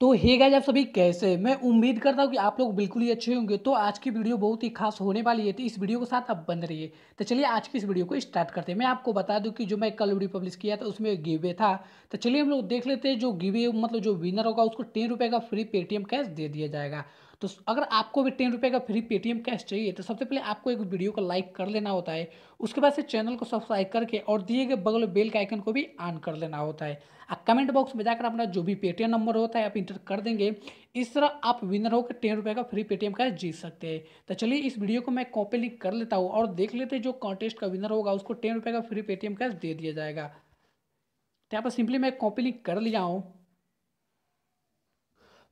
तो hey guys आप सभी कैसे मैं उम्मीद करता हूँ कि आप लोग बिल्कुल ही अच्छे होंगे तो आज की वीडियो बहुत ही खास होने वाली है तो इस वीडियो के साथ आप बन रही है तो चलिए आज की इस वीडियो को स्टार्ट करते हैं मैं आपको बता दूं कि जो मैं कल वीडियो पब्लिश किया था उसमें गिवे था तो चलिए हम लोग देख लेते हैं जो गिवे मतलब जो विनर होगा उसको टेन रुपये का फ्री पेटीएम कैश दे दिया जाएगा तो अगर आपको भी टेन रुपये का फ्री पेटीएम कैश चाहिए तो सबसे पहले आपको एक वीडियो को लाइक कर लेना होता है उसके बाद से चैनल को सब्सक्राइब करके और दिए गए बगल बेल के आइकन को भी ऑन कर लेना होता है आप कमेंट बॉक्स में जाकर अपना जो भी पेटीएम नंबर होता है आप इंटर कर देंगे इस तरह आप विनर होकर टेन रुपये का फ्री पेटीएम कैश जीत सकते हैं तो चलिए इस वीडियो को मैं कॉपी लिंक कर लेता हूँ और देख लेते जो कॉन्टेस्ट का विनर होगा उसको टेन रुपये का फ्री पेटीएम कैश दे दिया जाएगा तो यहाँ पर सिंपली मैं कॉपी लिंक कर लिया हूँ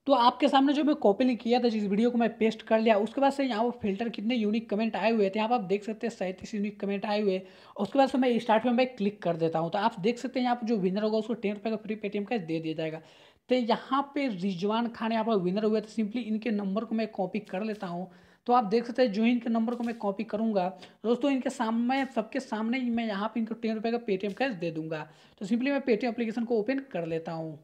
तो आपके सामने जो मैं कॉपी किया था जिस वीडियो को मैं पेस्ट कर लिया उसके बाद से यहाँ पर फिल्टर कितने यूनिक कमेंट आए हुए थे यहाँ पर आप देख सकते हैं सैंतीस यूनिक कमेंट आए हुए उसके बाद से मैं स्टार्ट में मैं क्लिक कर देता हूँ तो आप देख सकते हैं यहाँ पर जो विनर होगा उसको टेन रुपये का फ्री पेटीएम कैश दे दिया जाएगा तो यहाँ पे रिजवान खान यहाँ पर विनर हुए तो सिंपली इनके नंबर को मैं कॉपी कर लेता हूँ तो आप देख सकते हैं जो इनके नंबर को मैं कॉपी करूँगा दोस्तों इनके सामने सबके सामने मैं यहाँ पे इनको टेन रुपये का पेटीएम कैश दे दूँगा तो सिंपली मैं पेटीएम एप्लीकेशन को ओपन कर लेता हूँ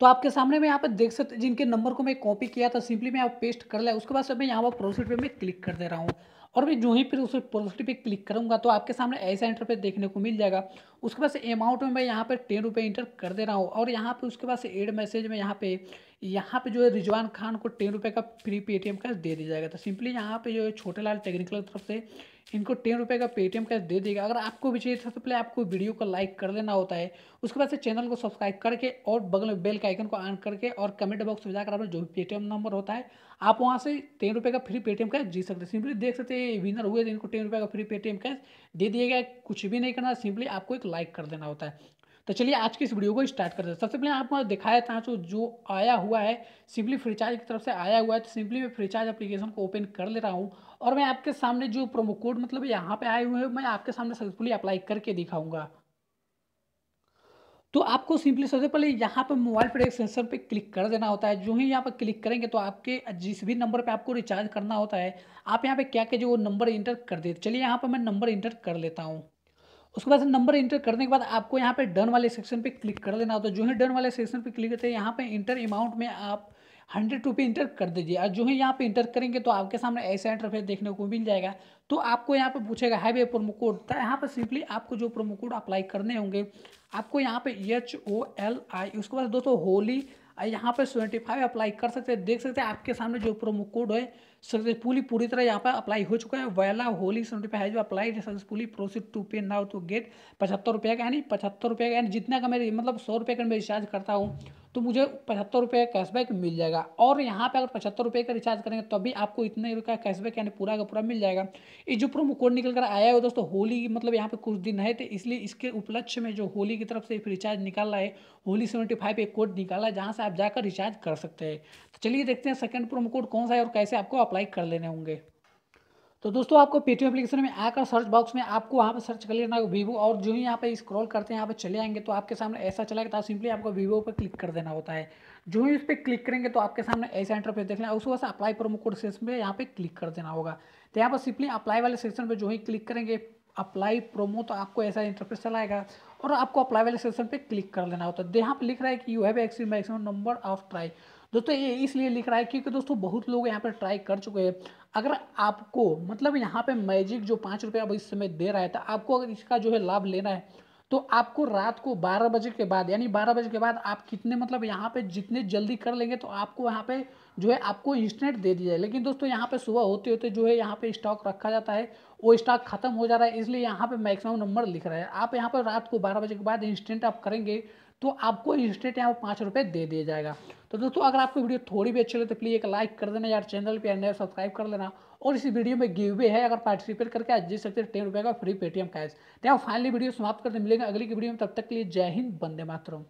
तो आपके सामने मैं यहाँ पर देख सकते जिनके नंबर को मैं कॉपी किया था सिंपली मैं आप पेस्ट कर लिया उसके बाद से मैं यहाँ पर प्रोसेट पे मैं क्लिक कर दे रहा हूँ और मैं जो ही फिर उस प्रोसेट पे क्लिक करूँगा तो आपके सामने ऐसा पर देखने को मिल जाएगा उसके बाद से अमाउंट में मैं यहाँ पर टेन रुपये इंटर कर दे रहा हूँ और यहाँ पर उसके बाद से एड मैसेज में यहाँ पे यहाँ पे जो है रिजवान खान को टेन रुपये का फ्री पेटीएम कैश दे दिया जाएगा तो सिंपली यहाँ पे जो है छोटे लाल टेक्निकल तरफ से इनको टेन रुपये का पेटीएम कैश दे देगा अगर आपको भी चाहिए सबसे पहले आपको वीडियो को लाइक कर लेना होता है उसके बाद से चैनल को सब्सक्राइब करके और बगल में बेल का आइकन को ऑन करके और कमेंट बॉक्स में जाकर आप जो भी पेटीएम नंबर होता है आप वहाँ से टेन रुपये का फ्री पेटीएम कैश जी सकते हैं सिंपली देख सकते हैं विनर हुए थे तो इनको टेन रुपये का फ्री पेटीएम कैश दे दिया गया कुछ भी नहीं करना सिंपली आपको एक लाइक कर देना होता है तो चलिए आज की इस वीडियो को स्टार्ट करते हैं सबसे पहले आपको दिखाया था जो जो आया हुआ है सिंपली फ्रीचार्ज की तरफ से आया हुआ है तो सिंपली मैं फ्रीचार्ज एप्लीकेशन को ओपन कर ले रहा हूँ और मैं आपके सामने जो प्रोमो कोड मतलब यहाँ पे आए हुए हैं मैं आपके सामने सक्सेसफुली अप्लाई करके दिखाऊंगा तो आपको सिंपली सबसे पहले यहाँ पर मोबाइल पर एक सेंसर पर क्लिक कर देना होता है जो ही यहाँ पर क्लिक करेंगे तो आपके जिस भी नंबर पर आपको रिचार्ज करना होता है आप यहाँ पर क्या क्या जो नंबर इंटर कर देते चलिए यहाँ पर मैं नंबर इंटर कर लेता हूँ उसके बाद नंबर इंटर करने के बाद आपको यहाँ पे डन वाले सेक्शन पे क्लिक कर लेना होता है जो है डन वाले सेक्शन पे क्लिक करते हैं यहाँ पे इंटर अमाउंट में आप हंड्रेड रुपी इंटर कर दीजिए और जो है यहाँ पे इंटर करेंगे तो आपके सामने ऐसा इंटरफेस देखने को मिल जाएगा तो आपको यहाँ पे पूछेगा है भैया प्रोमो कोड तो यहाँ पे सिंपली आपको जो प्रोमो कोड अप्लाई करने होंगे आपको यहाँ पे एच ओ एल आई उसके बाद दोस्तों होली यहाँ पर सेवेंटी फाइव अप्लाई कर सकते हैं देख सकते हैं आपके सामने जो प्रोमो कोड है सक्सेस पूरी पूरी तरह यहाँ पर अप्लाई हो चुका है वैला Holi seventy five apply successfully proceed to pay now to get पचहत्तर रुपये का यानी पचहत्तर रुपये का यानी जितना का मेरे मतलब सौ रुपये का मैं रिचार्ज करता हूँ तो मुझे पचहत्तर रुपये का कैशबैक मिल जाएगा और यहाँ पे अगर पचहत्तर रुपये का रिचार्ज करेंगे तो भी आपको इतने रुपये का कैशबैक यानी पूरा का पूरा मिल जाएगा ये जो प्रोमो कोड निकल कर आया है दोस्तों होली मतलब यहाँ पे कुछ दिन है तो इसलिए इसके उपलक्ष्य में जो होली की तरफ से रिचार्ज निकाल रहा है होली सेवेंटी फाइव एक कोड निकाला है जहाँ से आप जाकर रिचार्ज कर सकते हैं तो चलिए देखते हैं सेकेंड प्रोमो कोड कौन सा है और कैसे आपको अप्लाई कर लेने होंगे तो दोस्तों आपको पेटीएम एप्लीकेशन में आकर सर्च बॉक्स में आपको वहाँ पर सर्च कर लेना है वीवो और जो ही यहाँ पे स्क्रॉल करते हैं यहाँ पे चले आएंगे तो आपके सामने ऐसा चला गया था सिंपली आपको वीवो पर क्लिक कर देना होता है जो ही उस पर क्लिक करेंगे तो आपके सामने ऐसा इंटरफेस देख लेना उसके बाद अप्लाई प्रोमो कोड सेक्शन में यहाँ पे क्लिक कर देना होगा तो यहाँ पर सिंपली अप्लाई वाले सेक्शन पर जो ही क्लिक करेंगे अप्लाई प्रोमो तो आपको ऐसा इंटरफेस चलाएगा और आपको अप्लाई वाले सेक्शन पर क्लिक कर लेना होता है तो यहाँ पर लिख रहा है कि you have exceeded maximum number of try दोस्तों ये इसलिए लिख रहा है क्योंकि दोस्तों बहुत लोग यहाँ पर ट्राई कर चुके हैं अगर आपको मतलब यहाँ पे मैजिक जो पाँच रुपये अब इस समय दे रहा है तो आपको अगर इसका जो है लाभ लेना है तो आपको रात को 12 बजे के बाद यानी 12 बजे के बाद आप कितने मतलब यहाँ पे जितने जल्दी कर लेंगे तो आपको यहाँ पे जो है आपको इंस्टेंट दे दिया जाए लेकिन दोस्तों यहाँ पे सुबह होते होते जो है यहाँ पे स्टॉक रखा जाता है वो स्टॉक खत्म हो जा रहा है इसलिए यहाँ पे मैक्सिमम नंबर लिख रहा है आप यहाँ पर रात को बारह बजे के बाद इंस्टेंट आप करेंगे तो आपको इंस्टेंट यहाँ पर पाँच रुपये दे दिया जाएगा तो दोस्तों अगर आपको वीडियो थोड़ी भी अच्छी लगे तो प्लीज़ एक लाइक कर देना यार चैनल पर नया सब्सक्राइब कर लेना और इस वीडियो में गिव वे है अगर पार्टिसिपेट करके आज जीत सकते हैं टेन रुपये का फ्री पेटीएम कैश तो फाइनली वीडियो समाप्त करते मिलेगा अगली की वीडियो में तब तक के लिए जय हिंद बंदे मातरम